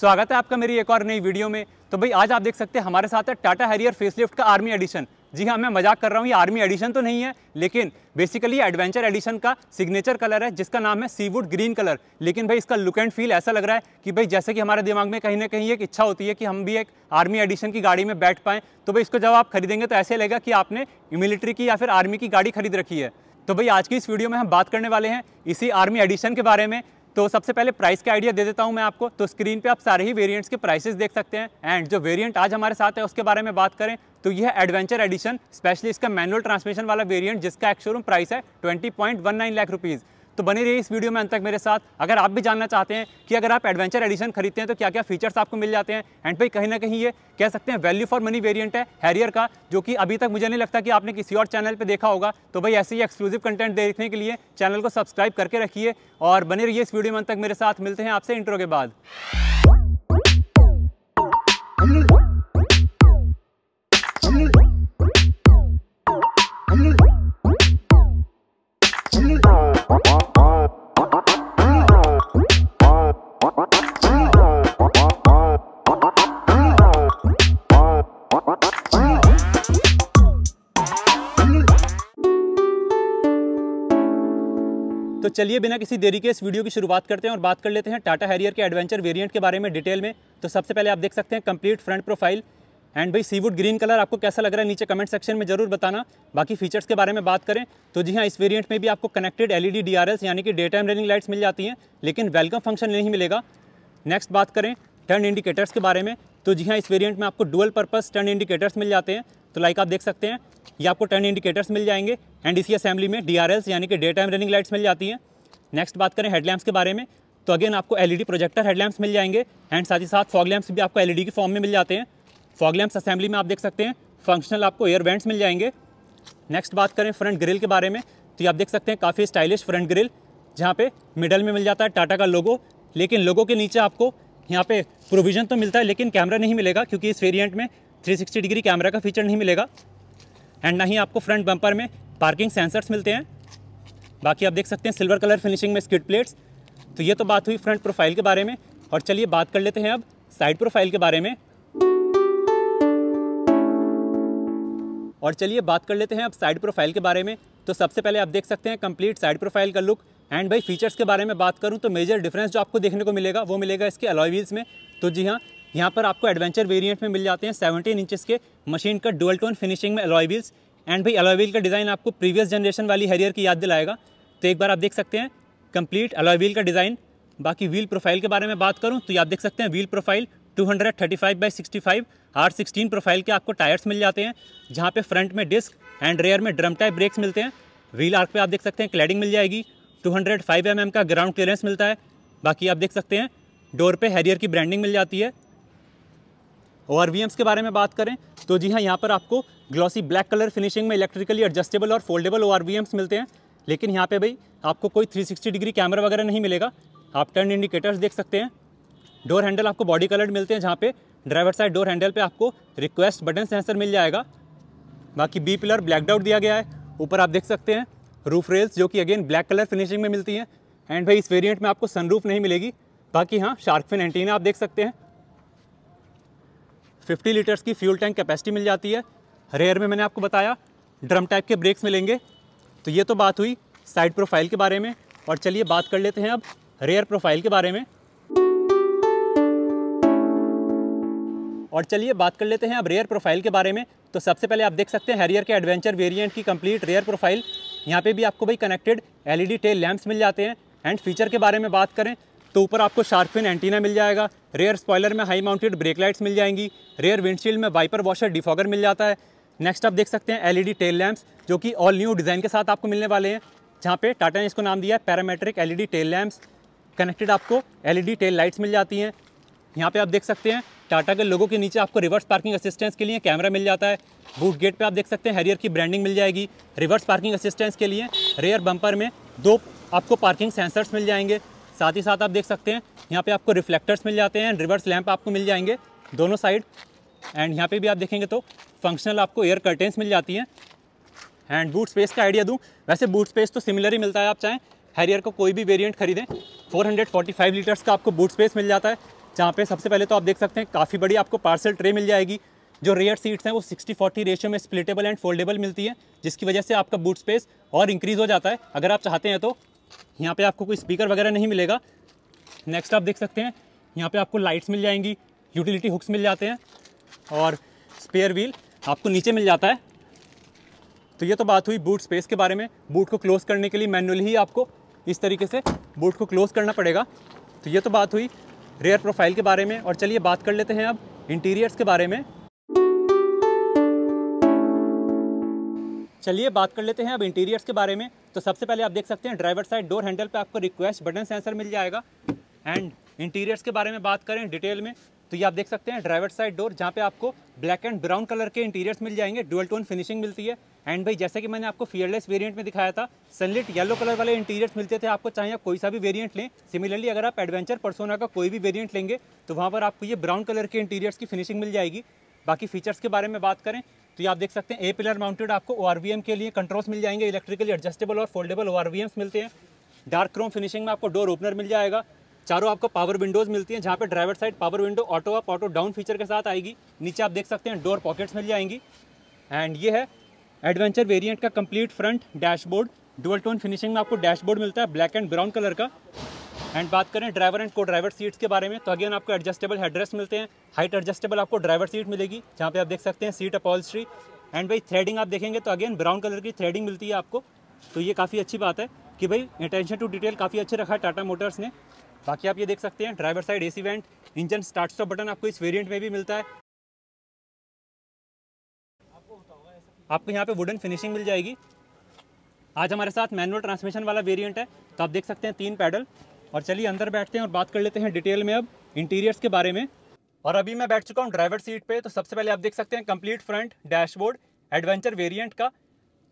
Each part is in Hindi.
स्वागत है आपका मेरी एक और नई वीडियो में तो भाई आज आप देख सकते हैं हमारे साथ है टाटा हैरियर फेसलिफ्ट का आर्मी एडिशन जी हाँ मैं मजाक कर रहा हूँ ये आर्मी एडिशन तो नहीं है लेकिन बेसिकली एडवेंचर एडिशन का सिग्नेचर कलर है जिसका नाम है सीवुड ग्रीन कलर लेकिन भाई इसका लुक एंड फील ऐसा लग रहा है कि भाई जैसे कि हमारे दिमाग में कहीं ना कहीं एक इच्छा होती है कि हम भी एक आर्मी एडिशन की गाड़ी में बैठ पाएँ तो भाई इसको जब आप खरीदेंगे तो ऐसे लगेगा कि आपने मिलिट्री की या फिर आर्मी की गाड़ी खरीद रखी है तो भाई आज की इस वीडियो में हम बात करने वाले हैं इसी आर्मी एडिशन के बारे में तो सबसे पहले प्राइस का आइडिया दे देता हूँ मैं आपको तो स्क्रीन पे आप सारे ही वेरिएंट्स के प्राइसेस देख सकते हैं एंड जो वेरिएंट आज हमारे साथ है उसके बारे में बात करें तो यह एडवेंचर एडिशन स्पेशली इसका मैनुअल ट्रांसमिशन वाला वेरिएंट जिसका एक्शोरूम प्राइस है twenty point one nine lakh rupees तो बने रहिए इस वीडियो में अंत तक मेरे साथ अगर आप भी जानना चाहते हैं कि अगर आप एडवेंचर एडिशन खरीदते हैं तो क्या क्या फीचर्स आपको मिल जाते हैं एंड भाई कहीं ना कहीं ये कह सकते हैं वैल्यू फॉर मनी वेरियंट है हैरियर का जो कि अभी तक मुझे नहीं लगता कि आपने किसी और चैनल पर देखा होगा तो भाई ऐसे ही एक्सक्लूसिव कंटेंट देखने के लिए चैनल को सब्सक्राइब करके रखिए और बने रहिए इस वीडियो में अंत तक मेरे साथ मिलते हैं आपसे इंटरव्यू के बाद चलिए बिना किसी देरी के इस वीडियो की शुरुआत करते हैं और बात कर लेते हैं टाटा हैरियर के एडवेंचर वेरिएंट के बारे में डिटेल में तो सबसे पहले आप देख सकते हैं कंप्लीट फ्रंट प्रोफाइल एंड भाई सीवुड ग्रीन कलर आपको कैसा लग रहा है नीचे कमेंट सेक्शन में जरूर बताना बाकी फीचर्स के बारे में बात करें तो जी हाँ इस वेरियंट में भी आपको कनेक्टेड एल ई यानी कि डे टाइम रनिंग लाइट्स मिल जाती हैं लेकिन वेलकम फंक्शन नहीं मिलेगा नेक्स्ट बात करें टर्न इंडिकेटर्स के बारे में तो जी हाँ इस वेरियंट में आपको डुअल पर्पज टर्न इंडिकेटर्स मिल जाते हैं तो लाइक आप देख सकते हैं ये आपको टर्न इंडिकेटर्स मिल जाएंगे एंड इसी असेंबली में डी यानी कि डे टाइम रनिंग लाइट्स मिल जाती हैं नेक्स्ट बात करें हेडलैम्प्स के बारे में तो अगेन आपको एलईडी प्रोजेक्टर हेडलैम्प्स मिल जाएंगे एंड साथ ही साथ फॉग लैम्प्स भी आपको एलईडी के फॉर्म में मिल जाते हैं फॉग लैम्प्स असेंबली में आप देख सकते हैं फंक्शनल आपको एयर वेंट्स मिल जाएंगे नेक्स्ट बात करें फ्रंट ग्रिल के बारे में तो ये आप देख सकते हैं काफ़ी स्टाइलिश फ्रंट ग्रिल जहाँ पे मिडल में मिल जाता है टाटा का लोगो लेकिन लोगों के नीचे आपको यहाँ पे प्रोविज़न तो मिलता है लेकिन कैमरा नहीं मिलेगा क्योंकि इस वेरिएंट में 360 डिग्री कैमरा का फीचर नहीं मिलेगा एंड ना ही आपको फ्रंट बम्पर में पार्किंग सेंसर्स मिलते हैं बाकी आप देख सकते हैं सिल्वर कलर फिनिशिंग में स्किड प्लेट्स तो ये तो बात हुई फ्रंट प्रोफाइल के बारे में और चलिए बात कर लेते हैं अब साइड प्रोफाइल के बारे में और चलिए बात कर लेते हैं अब साइड प्रोफाइल के बारे में तो सबसे पहले आप देख सकते हैं कंप्लीट साइड प्रोफाइल का लुक एंड भाई फीचर्स के बारे में बात करूं तो मेजर डिफरेंस जो आपको देखने को मिलेगा वो मिलेगा इसके अलॉय व्हील्स में तो जी हाँ यहाँ पर आपको एडवेंचर वेरिएंट में मिल जाते हैं सेवनटीन इंचेस के मशीन का डुअल टोन फिनिशिंग में अलॉय व्हील्स एंड भाई अलॉय व्हील का डिज़ाइन आपको प्रीवियस जनरेशन वाली हैरियर की याद दिलाएगा तो एक बार आप देख सकते हैं कंप्लीट अलॉय व्हील का डिज़ाइन बाकी व्हील प्रोफाइल के बारे में बात करूँ तो आप देख सकते हैं wheel profile two by thirty R profile के आपको टायर्स मिल जाते हैं जहाँ पर फ्रंट में डिस्क एंड रेयर में ड्रम टाइप ब्रेक्स मिलते हैं व्हील आर्क पर आप देख सकते हैं क्लैडिंग मिल जाएगी टू एम mm का ग्राउंड क्लियरेंस मिलता है बाकी आप देख सकते हैं डोर पे हैरियर की ब्रांडिंग मिल जाती है और वी के बारे में बात करें तो जी हाँ यहाँ पर आपको ग्लॉसी ब्लैक कलर फिनिशिंग में इलेक्ट्रिकली एडजस्टेबल और फोल्डेबल ओ मिलते हैं लेकिन यहाँ पे भाई आपको कोई 360 डिग्री कैमरा वगैरह नहीं मिलेगा आप टर्न इंडिकेटर्स देख सकते हैं डोर हैंडल आपको बॉडी कलर मिलते हैं जहाँ पे ड्राइवर साइड डोर हैंडल पे आपको रिक्वेस्ट बटन सेंसर मिल जाएगा बाकी बी पिलर ब्लैक डाउट दिया गया है ऊपर आप देख सकते हैं रूफ रेल्स जो कि अगेन ब्लैक कलर फिनिशिंग में मिलती हैं एंड भाई इस वेरियंट में आपको सनरूफ नहीं मिलेगी बाकी हाँ शार्क फिन एंटीना आप देख सकते हैं फिफ्टी लीटर्स की फ्यूल टैंक कैपेसिटी मिल जाती है रेयर में मैंने आपको बताया ड्रम टाइप के ब्रेक्स मिलेंगे तो ये तो बात हुई साइड प्रोफाइल के बारे में और चलिए बात कर लेते हैं अब रेयर प्रोफाइल के बारे में और चलिए बात कर लेते हैं अब रेयर प्रोफाइल के बारे में तो सबसे पहले आप देख सकते हैं हैरियर के एडवेंचर वेरिएंट की कंप्लीट रेयर प्रोफाइल यहाँ पे भी आपको भाई कनेक्टेड एलईडी टेल लैंप्स मिल जाते हैं एंड फीचर के बारे में बात करें तो ऊपर आपको शार्पिन एंटीना मिल जाएगा रेयर स्पॉयलर में हाई माउंटेड ब्रेक लाइट्स मिल जाएंगी रेयर विंडशील्ड में वाइपर वॉशर डिफॉगर मिल जाता है नेक्स्ट आप देख सकते हैं एलईडी टेल लैंप्स जो कि ऑल न्यू डिज़ाइन के साथ आपको मिलने वाले हैं जहाँ पे टाटा ने इसको नाम दिया है parametric L tail lamps connected आपको एल टेल लाइट्स मिल जाती हैं यहाँ पे आप देख सकते हैं टाटा के लोगों के नीचे आपको रिवर्स पार्किंग असिस्टेंस के लिए कैमरा मिल जाता है बूट गेट पे आप देख सकते हैं हरियर की ब्रांडिंग मिल जाएगी रिवर्स पार्किंग असिस्टेंस के लिए रेयर बम्पर में दो आपको पार्किंग सेंसर्स मिल जाएंगे साथ ही साथ आप देख सकते हैं यहाँ पे आपको रिफ्लेक्टर्स मिल जाते हैं रिवर्स लैंप आपको मिल जाएंगे दोनों साइड एंड यहाँ पे भी आप देखेंगे तो फंक्शनल आपको एयर कर्टेंस मिल जाती हैं एंड बूट स्पेस का आइडिया दूँ वैसे बूट स्पेस तो सिमिलर ही मिलता है आप चाहें हैरियर का को कोई भी वेरियंट खरीदें फोर लीटर्स का आपको बूट स्पेस मिल जाता है जहाँ पर सबसे पहले तो आप देख सकते हैं काफ़ी बड़ी आपको पार्सल ट्रे मिल जाएगी जो रेयर सीट्स हैं वो 60 40 रेशियो में स्प्लिटेबल एंड फोल्डेबल मिलती है जिसकी वजह से आपका बूट स्पेस और इंक्रीज़ हो जाता है अगर आप चाहते हैं तो यहाँ पे आपको कोई स्पीकर वगैरह नहीं मिलेगा नेक्स्ट आप देख सकते हैं यहाँ पे आपको लाइट्स मिल जाएंगी यूटिलिटी हुक्स मिल जाते हैं और स्पेयर व्हील आपको नीचे मिल जाता है तो ये तो बात हुई बूट स्पेस के बारे में बूट को क्लोज़ करने के लिए मैनुअली ही आपको इस तरीके से बूट को क्लोज़ करना पड़ेगा तो ये तो बात हुई रेयर प्रोफाइल के बारे में और चलिए बात कर लेते हैं अब इंटीरियर्स के बारे में चलिए बात कर लेते हैं अब इंटीरियर्स के बारे में तो सबसे पहले आप देख सकते हैं ड्राइवर साइड डोर हैंडल पे आपको रिक्वेस्ट बटन सेंसर मिल जाएगा एंड इंटीरियर्स के बारे में बात करें डिटेल में तो ये आप देख सकते हैं ड्राइवर साइड डोर जहाँ पे आपको ब्लैक एंड ब्राउन कलर के इंटीरियर्स मिल जाएंगे डुअल टोन फिनिशिंग मिलती है एंड भाई जैसे कि मैंने आपको फियरलेस वेरिएंट में दिखाया था सनलिट येलो कलर वाले इंटीरियर्स मिलते थे आपको चाहे आप कोई सा भी वेरिएंट लें सिमिलरली अगर आप एडवेंचर पर्सोना का कोई भी वेरिएंट लेंगे तो वहाँ पर आपको ये ब्राउन कलर के इंटीरियर्स की फिनिशिंग मिल जाएगी बाकी फीचर्स के बारे में बात करें तो ये आप देख सकते हैं ए पिलर माउंटेड आपको ओ के लिए कंट्रोल्स मिल जाएंगे इलेक्ट्रिकली एडजस्टेबल और फोल्डेबल ओ मिलते हैं डार्क क्रोम फिनिशिंग में आपको डोर ओपनर मिल जाएगा चारों आपको पावर विंडोज़ मिलती हैं जहाँ पे driver side power window auto up auto down feature के साथ आएगी नीचे आप देख सकते हैं डोर पॉकेट्स मिल जाएंगी एंड ये है एडवेंचर वेरिएंट का complete front dashboard dual tone finishing में आपको डैशबोर्ड मिलता है ब्लैक एंड ब्राउन कलर का एंड बात करें driver and co driver seats के बारे में तो अगेन आपको एडजस्टेबल हेडरेस्ट मिलते हैं हाइट एडजस्टेबल आपको ड्राइवर सीट मिलेगी जहाँ पे आप देख सकते हैं सीट स्ट्री एंड भाई थ्रेडिंग आप देखेंगे तो अगेन ब्राउन कलर की थ्रेडिंग मिलती है आपको तो ये काफ़ी अच्छी बात है कि भाई अटेंशन टू डिटेल काफ़ी अच्छे रखा है टाटा मोटर्स ने बाकी आप ये देख सकते हैं driver side C vent engine start stop button आपको इस वेरियंट में भी मिलता है आपको यहाँ पे वुडन फिनिशिंग मिल जाएगी आज हमारे साथ मैनुअल ट्रांसमिशन वाला वेरिएंट है तो आप देख सकते हैं तीन पैडल और चलिए अंदर बैठते हैं और बात कर लेते हैं डिटेल में अब इंटीरियर्स के बारे में और अभी मैं बैठ चुका हूँ ड्राइवर सीट पे तो सबसे पहले आप देख सकते हैं complete front dashboard adventure variant का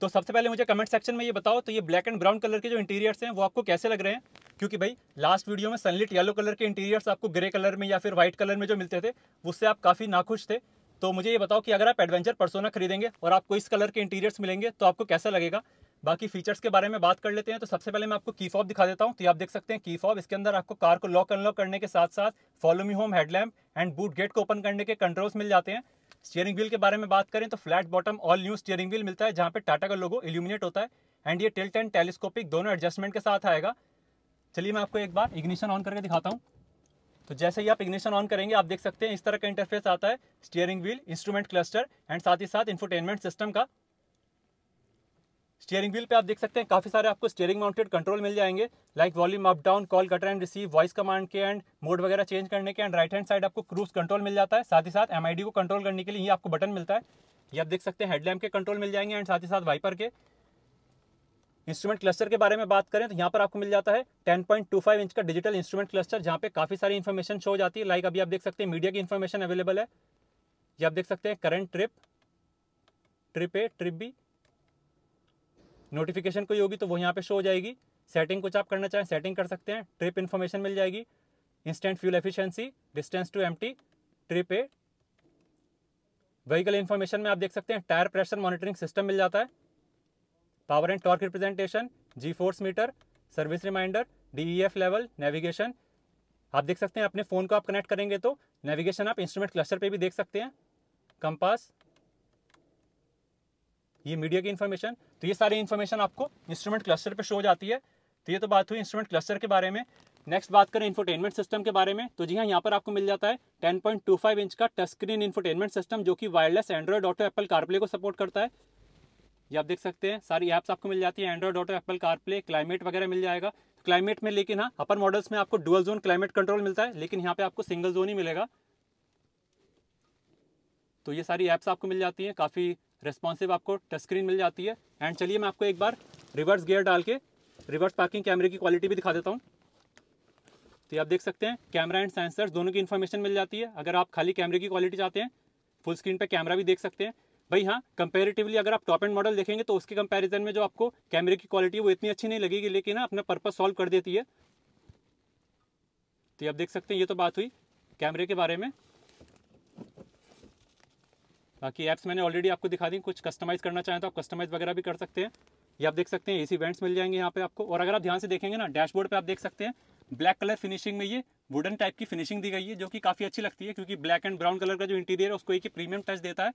तो सबसे पहले मुझे कमेंट सेक्शन में ये बताओ तो ये ब्लैक एंड ब्राउन कलर के जो इंटीरियर्स हैं वो आपको कैसे लग रहे हैं क्योंकि भाई लास्ट वीडियो में सनलिट येलो कलर के इंटीरियर्स आपको ग्रे कलर में या फिर व्हाइट कलर में जो मिलते थे उससे आप काफ़ी नाखुश थे तो मुझे ये बताओ कि अगर आप एडवेंचर परसोना खरीदेंगे और आपको इस कलर के इंटीरियर्स मिलेंगे तो आपको कैसा लगेगा बाकी फीचर्स के बारे में बात कर लेते हैं तो सबसे पहले मैं आपको की फॉब दिखा देता हूँ तो आप देख सकते हैं की फॉब इसके अंदर आपको कार को लॉक अनलॉक करने के साथ साथ follow me home headlamp and boot gate को ओपन करने के कंट्रोल्स मिल जाते हैं स्टीयरिंग व्हील के बारे में बात करें तो flat bottom all new steering wheel मिलता है जहाँ पर टाटा का लोगो इल्यूमिनेट होता है एंड ये टिल्ट एंड टेलीस्कोपिक दोनों एडजस्टमेंट के साथ आएगा चलिए मैं आपको एक बार इग्निशन ऑन करके दिखाता हूँ तो जैसे ही आप इग्निशन ऑन करेंगे आप देख सकते हैं इस तरह का इंटरफेस आता है steering wheel instrument cluster and साथ ही साथ इंफोटेनमेंट सिस्टम का स्टीयरिंग व्हील पे आप देख सकते हैं काफी सारे आपको स्टीयरिंग माउंटेड कंट्रोल मिल जाएंगे like volume up down call cutter and receive voice command के एंड मोड वगैरह चेंज करने के एंड राइट हैंड साइड आपको क्रूज कंट्रोल मिल जाता है साथ ही साथ एम को कंट्रोल करने के लिए ही आपको बटन मिलता है ये आप देख सकते हैं हेडलैम्प के कंट्रोल मिल जाएंगे एंड साथ ही साथ वाइपर के इंस्ट्रूमेंट क्लस्टर के बारे में बात करें तो यहाँ पर आपको मिल जाता है 10.25 इंच का डिजिटल इंस्ट्रूमेंट क्लस्टर जहाँ पे काफ़ी सारी इन्फॉर्मेशन शो जाती है लाइक अभी आप देख सकते हैं मीडिया की इन्फॉर्मेशन अवेलेबल है ये आप देख सकते हैं current trip trip A trip B notification कोई होगी तो वो यहाँ पे शो हो जाएगी सेटिंग कुछ आप करना चाहें सेटिंग कर सकते हैं ट्रिप इन्फॉर्मेशन मिल जाएगी instant fuel efficiency distance to एम ट्रिप ए व्हीकल इन्फॉर्मेशन में आप देख सकते हैं टायर प्रेशर मॉनिटरिंग सिस्टम मिल जाता है power and torque representation G force meter service reminder D level navigation आप देख सकते हैं अपने फ़ोन को आप कनेक्ट करेंगे तो नेविगेशन आप इंस्ट्रूमेंट क्लस्टर पर भी देख सकते हैं कंपास ये मीडिया की इन्फॉर्मेशन तो ये सारी इन्फॉर्मेशन आपको इंस्ट्रूमेंट क्लस्टर पे शो हो जाती है तो ये तो बात हुई इंस्ट्रूमेंट क्लस्टर के बारे में नेक्स्ट बात करें इन्फोटेनमेंट सिस्टम के बारे में तो जी हाँ यहाँ पर आपको मिल जाता है 10.25 इंच का टच स्क्रीन इन्फोटेनमेंट सिस्टम जो कि wireless Android Auto Apple CarPlay को सपोर्ट करता है ये आप देख सकते हैं सारी ऐप्स आपको मिल जाती है Android Auto Apple CarPlay climate वगैरह मिल जाएगा क्लाइमेट तो में लेकिन हाँ अपर मॉडल्स में आपको डुअल जोन क्लाइमेट कंट्रोल मिलता है लेकिन यहाँ पे आपको सिंगल जोन ही मिलेगा तो ये सारी ऐप्स आपको मिल जाती हैं काफ़ी रेस्पॉन्सिव आपको टच स्क्रीन मिल जाती है एंड चलिए मैं आपको एक बार रिवर्स गियर डाल के रिवर्स पार्किंग कैमरे की क्वालिटी भी दिखा देता हूँ तो ये आप देख सकते हैं कैमरा एंड सेंसर दोनों की इन्फॉर्मेशन मिल जाती है अगर आप खाली कैमरे की क्वालिटी चाहते हैं फुल स्क्रीन पे कैमरा भी देख सकते हैं भाई हाँ कंपेरेटिवली अगर आप टॉप एंड मॉडल देखेंगे तो उसके कंपैरिजन में जो आपको कैमरे की क्वालिटी वो इतनी अच्छी नहीं लगेगी लेकिन ना अपना पर्पज सॉल्व कर देती है तो आप देख सकते हैं ये तो बात हुई कैमरे के बारे में बाकी ऐप्स मैंने ऑलरेडी आपको दिखा दी कुछ कस्टमाइज़ करना चाहें तो आप कस्टमाइज़ वगैरह भी कर सकते हैं ये आप देख सकते हैं एसी वेंट्स मिल जाएंगे यहाँ पे आपको और अगर आप ध्यान से देखेंगे ना डैशबोर्ड पे आप देख सकते हैं ब्लैक कलर फिनिशिंग में ये वुडन टाइप की फिनिशिंग दी गई है जो कि काफ़ी अच्छी लगती है क्योंकि ब्लैक एंड ब्राउन कलर का जो इंटीरियर है उसको एक प्रीमियम टच देता है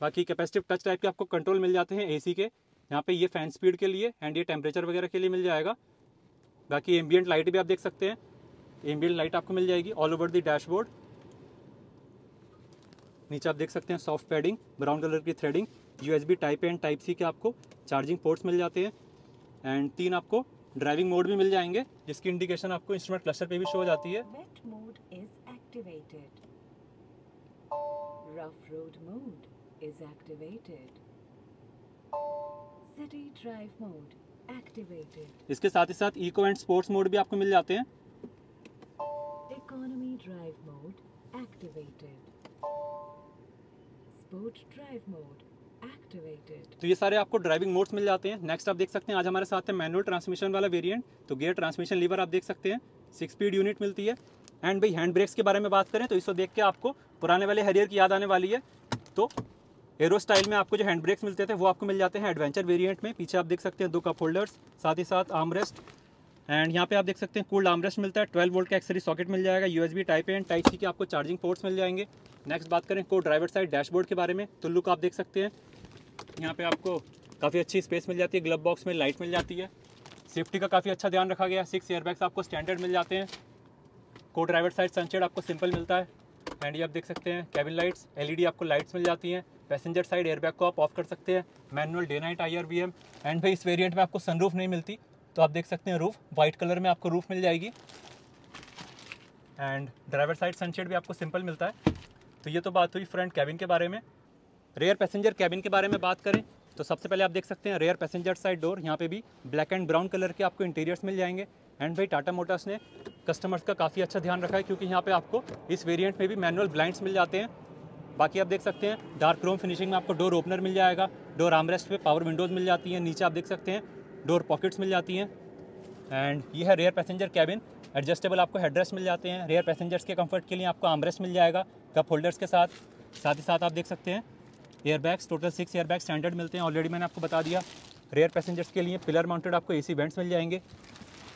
बाकी कैपेसिटिव टच टाइप के आपको कंट्रोल मिल जाते हैं ए के यहाँ पे ये फैन स्पीड के लिए एंड ये टेम्परेचर वगैरह के लिए मिल जाएगा बाकी एम्बियट लाइट भी आप देख सकते हैं एम्बियंट लाइट आपको मिल जाएगी ऑल ओवर दी डैशबोर्ड नीचे आप देख सकते हैं सॉफ्ट पैडिंग ब्राउन कलर की threading USB type and type C के आपको चार्जिंग पोर्ट्स मिल जाते हैं एंड तीन आपको ड्राइविंग मोड भी मिल जाएंगे जिसकी इंडिकेशन आपको इंस्ट्रूमेंट क्लस्टर पे भी शो हो जाती है इसके साथ ही साथ इको एंड स्पोर्ट्स मोड भी आपको मिल जाते हैं इकोनॉमी ड्राइव मोड एक्टिवेटेड तो ये सारे आपको ड्राइविंग मोड्स मिल जाते हैं नेक्स्ट आप देख सकते हैं आज हमारे साथ है मैनुअल ट्रांसमिशन वाला वेरिएंट तो गियर ट्रांसमिशन लीवर आप देख सकते हैं सिक्स स्पीड यूनिट मिलती है एंड भाई हैंड ब्रेक्स के बारे में बात करें तो इसको देख के आपको पुराने वाले हरियर की याद आने वाली है तो एरो स्टाइल में आपको जो हैंड ब्रेक्स मिलते थे वो आपको मिल जाते हैं एडवेंचर वेरिएंट में पीछे आप देख सकते हैं दो कप होल्डर्स साथ ही साथ आमरेस्ट एंड यहाँ पे आप देख सकते हैं कूल्ड आमरेस्ट मिलता है 12 वोल्ट का एक्सरी सॉकेट मिल जाएगा USB type and type C के आपको चार्जिंग पोर्ट्स मिल जाएंगे नेक्स्ट बात करें को ड्राइवर साइड डैशबोर्ड के बारे में तो लुक आप देख सकते हैं यहाँ पे आपको काफ़ी अच्छी स्पेस मिल जाती है ग्लब बॉक्स में लाइट मिल जाती है सेफ्टी का काफ़ी अच्छा ध्यान रखा गया है सिक्स एयरबैग्स आपको स्टैंडर्ड मिल जाते हैं को ड्राइवर साइड सनशेड आपको सिंपल मिलता है एंड ये आप देख सकते हैं कैबिन लाइट्स एलईडी आपको लाइट्स मिल जाती हैं पैसेंजर साइड एयरबैग को आप ऑफ कर सकते हैं manual day night I R V M and भाई इस वेरिएंट में आपको सनरूफ नहीं मिलती तो आप देख सकते हैं रूफ वाइट कलर में आपको रूफ मिल जाएगी एंड ड्राइवर साइड सनशेड भी आपको सिंपल मिलता है तो ये तो बात हुई फ्रंट कैबिन के बारे में रेयर पैसेंजर कैबिन के बारे में बात करें तो सबसे पहले आप देख सकते हैं रेयर पैसेंजर साइड डोर यहाँ पे भी ब्लैक एंड ब्राउन कलर के आपको इंटीरियर्स मिल जाएंगे एंड भाई टाटा मोटर्स ने कस्टमर्स का काफ़ी अच्छा ध्यान रखा है क्योंकि यहाँ पे आपको इस वेरिएंट में भी मैनुअल ब्लाइंड्स मिल जाते हैं बाकी आप देख सकते हैं डार्क क्रोम फिनिशिंग में आपको डोर ओपनर मिल जाएगा डोर आमरेस्ट पर पावर विंडोज़ मिल जाती हैं नीचे आप देख सकते हैं डोर पॉकेट्स मिल जाती हैं एंड ये है रेयर पैसेंजर कैबिन एडजस्टेबल आपको हेडरेस्ट मिल जाते हैं रेयर पैसेंजर्स के कंफर्ट के लिए आपको आमरेस्ट मिल जाएगा कप होल्डर्स के साथ साथ ही साथ आप देख सकते हैं air bags total six air bag standard मिलते हैं ऑलरेडी मैंने आपको बता दिया रेयर पैसेंजर्स के लिए पिलर माउंटेड आपको ए वेंट्स मिल जाएंगे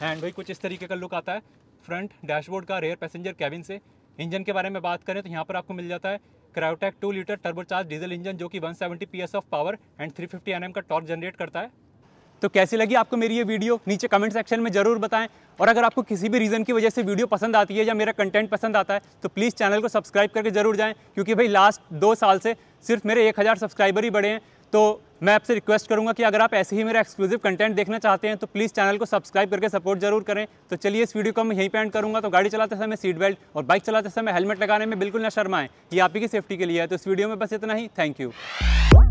एंड भाई कुछ इस तरीके का लुक आता है फ्रंट डैशबोर्ड का रेयर पैसेंजर कैबिन से इंजन के बारे में बात करें तो यहाँ पर आपको मिल जाता है Kryotec two litre turbocharge diesel engine जो कि 170 PS of power and 350 N M torque generate करता है तो कैसी लगी आपको मेरी ये वीडियो नीचे कमेंट सेक्शन में ज़रूर बताएं और अगर आपको किसी भी रीज़न की वजह से वीडियो पसंद आती है या मेरा कंटेंट पसंद आता है तो प्लीज़ चैनल को सब्सक्राइब करके ज़रूर जाएँ क्योंकि भाई लास्ट दो साल से सिर्फ मेरे एक हज़ार सब्सक्राइबर ही बढ़े हैं तो मैं आपसे रिक्वेस्ट करूँगा कि अगर आप ऐसे ही मेरा एक्सक्लूसिव कंटेंट देखना चाहते हैं तो प्लीज़ चैनल को सब्सक्राइब करके सपोर्ट जरूर करें तो चलिए इस वीडियो को मैं यहीं पे एंड तो गाड़ी चलाते समय सीट बेल्ट और बाइक चलाते समय हेलमेट लगाने में बिल्कुल ना शर्माएं ये आप ही की सेफ्टी के लिए है तो इस वीडियो में बस इतना ही थैंक यू